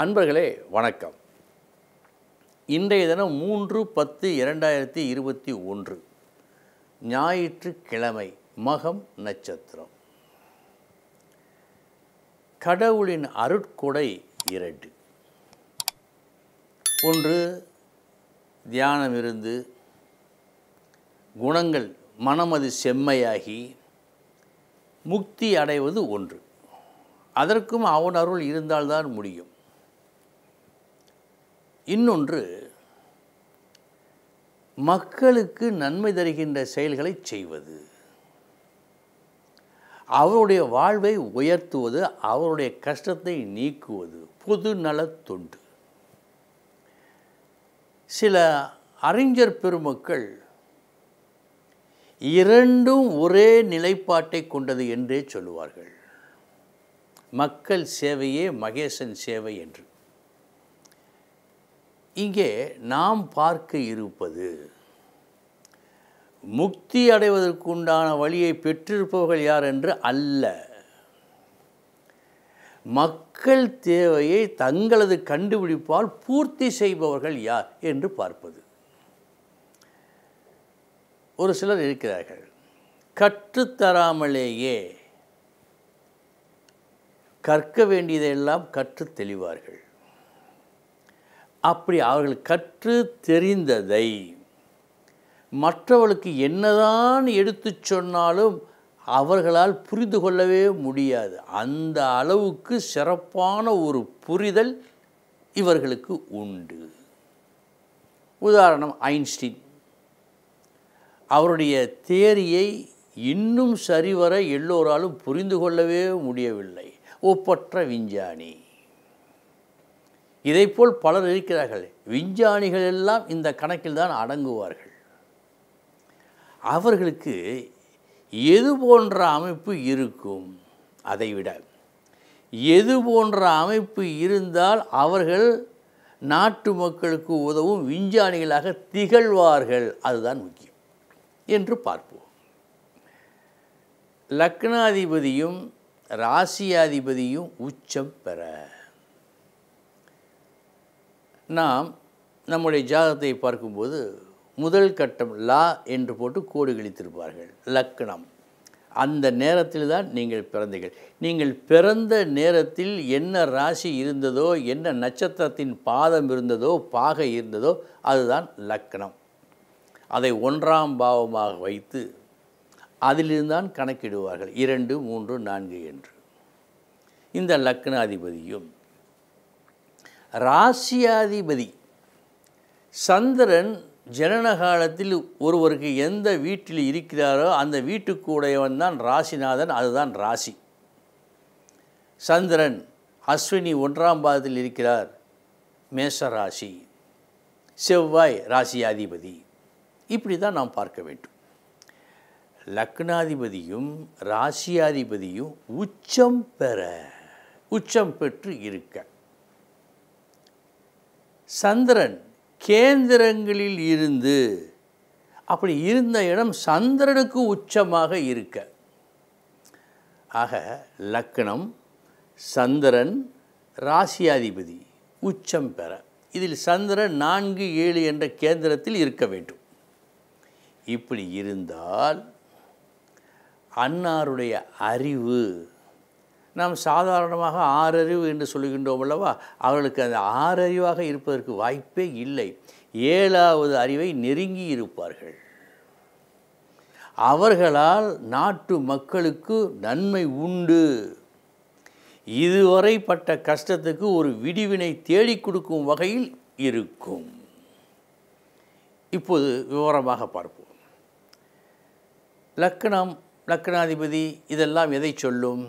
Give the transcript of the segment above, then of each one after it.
அன்பர்களே வணக்கம் இன்றைய தினம் மூன்று பத்து இரண்டாயிரத்தி இருபத்தி ஒன்று ஞாயிற்றுக்கிழமை மகம் நட்சத்திரம் கடவுளின் அருட்கொடை இரண்டு ஒன்று தியானம் இருந்து குணங்கள் மனமது செம்மையாகி முக்தி அடைவது ஒன்று அதற்கும் அவன் அருள் இருந்தால்தான் முடியும் இன்னொன்று மக்களுக்கு நன்மை தருகின்ற செயல்களை செய்வது அவருடைய வாழ்வை உயர்த்துவது அவருடைய கஷ்டத்தை நீக்குவது பொது நல தொண்டு சில அறிஞர் பெருமக்கள் இரண்டும் ஒரே நிலைப்பாட்டை கொண்டது என்றே சொல்லுவார்கள் மக்கள் சேவையே மகேசன் சேவை என்று இங்கே நாம் பார்க்க இருப்பது முக்தி அடைவதற்கு உண்டான வழியை பெற்றிருப்பவர்கள் யார் என்று அல்ல மக்கள் தேவையை தங்களது கண்டுபிடிப்பால் பூர்த்தி செய்பவர்கள் யார் என்று பார்ப்பது ஒரு சிலர் இருக்கிறார்கள் கற்றுத்தராமலேயே கற்க வேண்டியதையெல்லாம் கற்று தெளிவார்கள் அப்படி அவர்கள் கற்று தெரிந்ததை மற்றவர்களுக்கு என்னதான் எடுத்து சொன்னாலும் அவர்களால் புரிந்து கொள்ளவே முடியாது அந்த அளவுக்கு சிறப்பான ஒரு புரிதல் இவர்களுக்கு உண்டு உதாரணம் ஐன்ஸ்டீன் அவருடைய தேரியை இன்னும் சரிவர எல்லோராலும் புரிந்து கொள்ளவே முடியவில்லை ஒப்பற்ற விஞ்ஞானி இதைப்போல் பலர் இருக்கிறார்கள் விஞ்ஞானிகள் எல்லாம் இந்த கணக்கில் தான் அடங்குவார்கள் அவர்களுக்கு எது போன்ற அமைப்பு இருக்கும் அதைவிட எது போன்ற அமைப்பு இருந்தால் அவர்கள் நாட்டு மக்களுக்கு உதவும் விஞ்ஞானிகளாக திகழ்வார்கள் அதுதான் முக்கியம் என்று பார்ப்போம் லக்னாதிபதியும் ராசியாதிபதியும் உச்சம் பெற நாம் நம்முடைய ஜாதகத்தை பார்க்கும்போது முதல் கட்டம் லா என்று போட்டு கோடு கிழித்திருப்பார்கள் லக்னம் அந்த நேரத்தில் தான் நீங்கள் பிறந்தீர்கள் நீங்கள் பிறந்த நேரத்தில் என்ன ராசி இருந்ததோ என்ன நட்சத்திரத்தின் பாதம் இருந்ததோ பாகை இருந்ததோ அதுதான் லக்னம் அதை ஒன்றாம் பாவமாக வைத்து அதிலிருந்தான் கணக்கிடுவார்கள் இரண்டு மூன்று நான்கு என்று இந்த லக்ன அதிபதியும் ராசியாதிபதி சந்திரன் ஜனன காலத்தில் ஒருவருக்கு எந்த வீட்டில் இருக்கிறாரோ அந்த வீட்டுக்கு உடையவன் தான் ராசிநாதன் அதுதான் ராசி சந்திரன் அஸ்வினி ஒன்றாம் பாதத்தில் இருக்கிறார் மேஷ ராசி செவ்வாய் ராசியாதிபதி இப்படி தான் நாம் பார்க்க வேண்டும் லக்னாதிபதியும் ராசியாதிபதியும் உச்சம் பெற உச்சம் பெற்று இருக்க சந்திரன் கேந்திரங்களில் இருந்து அப்படி இருந்த இடம் சந்திரனுக்கு உச்சமாக இருக்க ஆக லக்னம் சந்திரன் ராசியாதிபதி உச்சம் பெற இதில் சந்திரன் நான்கு ஏழு என்ற கேந்திரத்தில் இருக்க வேண்டும் இப்படி இருந்தால் அன்னாருடைய அறிவு நாம் சாதாரணமாக ஆறறிவு என்று சொல்கின்றோம் அல்லவா அவர்களுக்கு அந்த ஆறறிவாக இருப்பதற்கு வாய்ப்பே இல்லை ஏழாவது அறிவை நெருங்கி இருப்பார்கள் அவர்களால் நாட்டு மக்களுக்கு நன்மை உண்டு இதுவரை பட்ட கஷ்டத்துக்கு ஒரு விடிவினை தேடி கொடுக்கும் வகையில் இருக்கும் இப்போது விவரமாக பார்ப்போம் லக்னம் லக்னாதிபதி இதெல்லாம் எதை சொல்லும்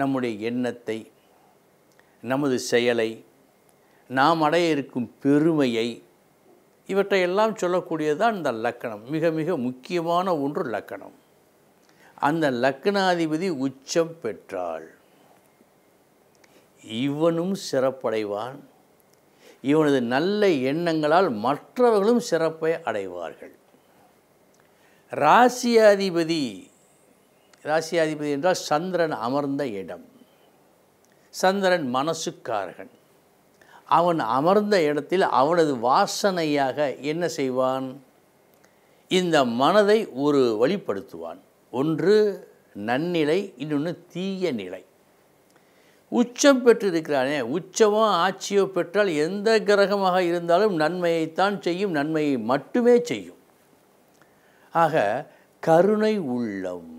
நம்முடைய எண்ணத்தை நமது செயலை நாம் அடைய இருக்கும் பெருமையை இவற்றையெல்லாம் சொல்லக்கூடியதுதான் இந்த லக்கணம் மிக மிக முக்கியமான ஒன்று லக்கணம் அந்த லக்னாதிபதி உச்சம் பெற்றாள் இவனும் சிறப்படைவான் இவனது நல்ல எண்ணங்களால் மற்றவர்களும் சிறப்பை அடைவார்கள் ராசியாதிபதி ராசியாதிபதி என்றால் சந்திரன் அமர்ந்த இடம் சந்திரன் மனசுக்காரகன் அவன் அமர்ந்த இடத்தில் அவனது வாசனையாக என்ன செய்வான் இந்த மனதை ஒரு வழிப்படுத்துவான் ஒன்று நன்னிலை இன்னொன்று தீய நிலை உச்சம் பெற்றிருக்கிறானே உச்சமோ ஆட்சியோ பெற்றால் எந்த கிரகமாக இருந்தாலும் நன்மையைத்தான் செய்யும் நன்மையை மட்டுமே செய்யும் ஆக கருணை உள்ளம்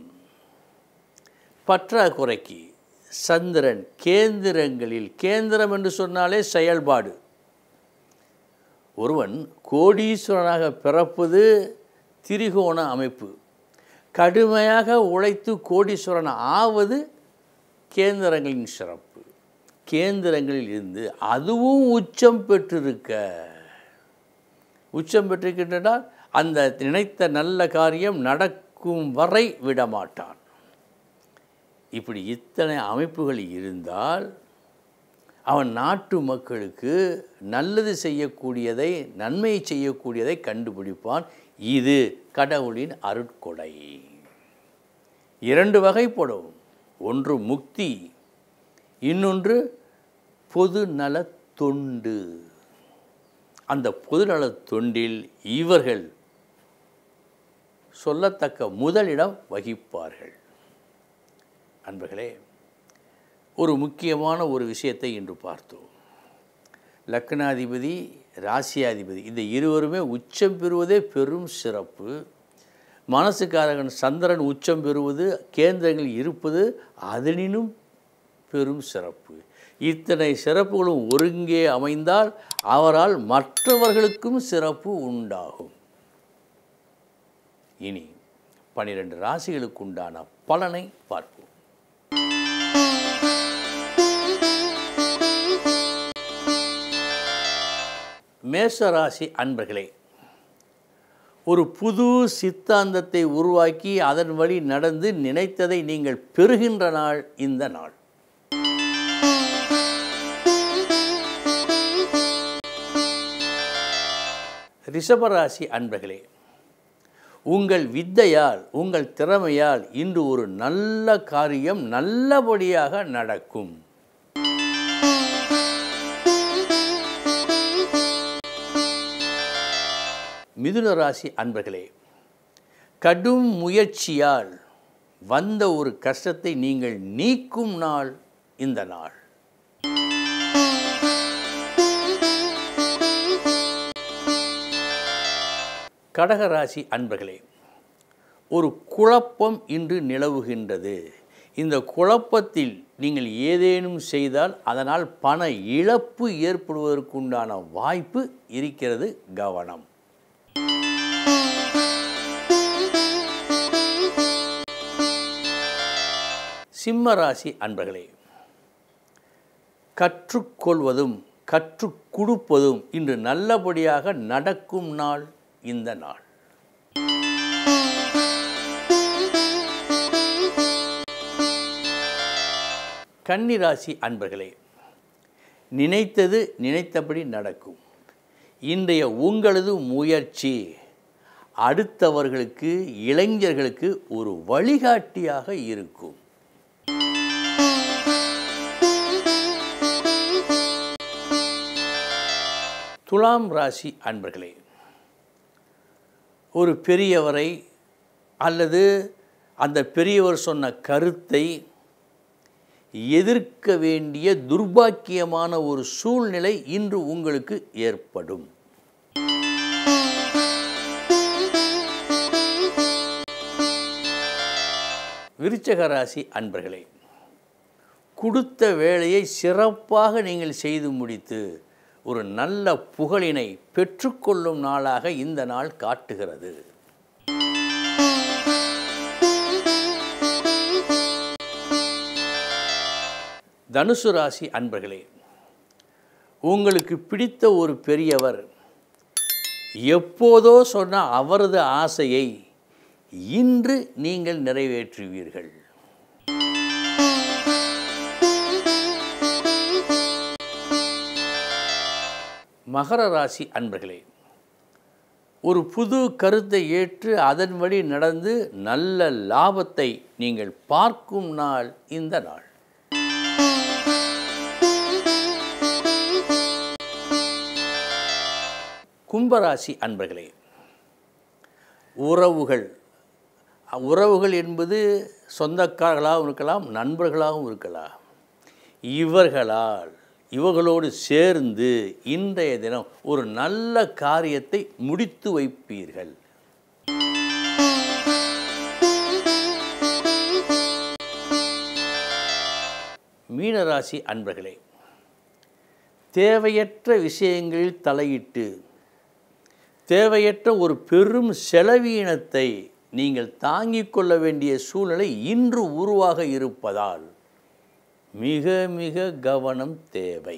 பற்றாக்குறைக்கு சந்திரன் கேந்திரங்களில் கேந்திரம் என்று சொன்னாலே செயல்பாடு ஒருவன் கோடீஸ்வரனாக பிறப்பது திரிகோண அமைப்பு கடுமையாக உழைத்து கோடீஸ்வரன் ஆவது கேந்திரங்களின் சிறப்பு கேந்திரங்களில் இருந்து அதுவும் உச்சம் பெற்றிருக்க உச்சம் பெற்றிருக்கின்றனால் அந்த நினைத்த நல்ல காரியம் நடக்கும் வரை விடமாட்டான் இப்படி இத்தனை அமைப்புகள் இருந்தால் அவன் நாட்டு மக்களுக்கு நல்லது செய்யக்கூடியதை நன்மையை செய்யக்கூடியதை கண்டுபிடிப்பான் இது கடவுளின் அருட்கொடை இரண்டு வகைப்படும் ஒன்று முக்தி இன்னொன்று பொது நல தொண்டு அந்த பொதுநல தொண்டில் இவர்கள் சொல்லத்தக்க முதலிடம் வகிப்பார்கள் அன்பர்களே ஒரு முக்கியமான ஒரு விஷயத்தை இன்று பார்த்தோம் லக்னாதிபதி ராசியாதிபதி இந்த இருவருமே உச்சம் பெறுவதே பெரும் சிறப்பு மனசுக்காரகன் சந்திரன் உச்சம் பெறுவது கேந்திரங்கள் இருப்பது அதனினும் பெரும் சிறப்பு இத்தனை சிறப்புகளும் ஒருங்கே அமைந்தால் அவரால் மற்றவர்களுக்கும் சிறப்பு உண்டாகும் இனி பனிரெண்டு ராசிகளுக்கு உண்டான பலனை பார்ப்போம் மேஷராசி அன்பர்களே ஒரு புது சித்தாந்தத்தை உருவாக்கி அதன் வழி நடந்து நினைத்ததை நீங்கள் பெறுகின்ற நாள் இந்த நாள் ரிஷபராசி அன்பர்களே உங்கள் வித்தையால் உங்கள் திறமையால் இன்று ஒரு நல்ல காரியம் நல்லபடியாக நடக்கும் மிதுன ராசி அன்பர்களே கடும் முயற்சியால் வந்த ஒரு கஷ்டத்தை நீங்கள் நீக்கும் நாள் இந்த நாள் கடகராசி அன்பர்களே ஒரு குழப்பம் இன்று நிலவுகின்றது இந்த குழப்பத்தில் நீங்கள் ஏதேனும் செய்தால் அதனால் பண இழப்பு ஏற்படுவதற்குண்டான வாய்ப்பு இருக்கிறது கவனம் சிம்ம ராசி அன்பர்களே கற்றுக்கொள்வதும் கற்றுக் கொடுப்பதும் இன்று நல்லபடியாக நடக்கும் நாள் இந்த நாள் கன்னிராசி அன்பர்களே நினைத்தது நினைத்தபடி நடக்கும் இன்றைய உங்களது முயற்சி அடுத்தவர்களுக்கு இளைஞர்களுக்கு ஒரு வழிகாட்டியாக இருக்கும் துலாம் ராசி அன்பர்களே ஒரு பெரியவரை அல்லது அந்த பெரியவர் சொன்ன கருத்தை எதிர்க்க வேண்டிய துர்பாக்கியமான ஒரு சூழ்நிலை இன்று உங்களுக்கு ஏற்படும் விருச்சக ராசி அன்பர்களே கொடுத்த வேலையை சிறப்பாக நீங்கள் செய்து முடித்து ஒரு நல்ல புகழினை பெற்றுக்கொள்ளும் நாளாக இந்த நாள் காட்டுகிறது தனுசு ராசி அன்பர்களே உங்களுக்கு பிடித்த ஒரு பெரியவர் எப்போதோ சொன்ன அவரது ஆசையை இன்று நீங்கள் நிறைவேற்றுவீர்கள் மகர ராசி அன்பர்களே ஒரு புது கருத்தை ஏற்று அதன் வழி நடந்து நல்ல லாபத்தை நீங்கள் பார்க்கும் நாள் இந்த நாள் கும்பராசி அன்பர்களே உறவுகள் உறவுகள் என்பது சொந்தக்காரர்களாகவும் இருக்கலாம் நண்பர்களாகவும் இருக்கலாம் இவர்களால் இவர்களோடு சேர்ந்து இன்றைய தினம் ஒரு நல்ல காரியத்தை முடித்து வைப்பீர்கள் மீனராசி அன்பர்களே தேவையற்ற விஷயங்களில் தலையிட்டு தேவையற்ற ஒரு பெரும் செலவீனத்தை நீங்கள் தாங்கிக் கொள்ள வேண்டிய சூழ்நிலை இன்று உருவாக இருப்பதால் மிக மிக கவனம் தேவை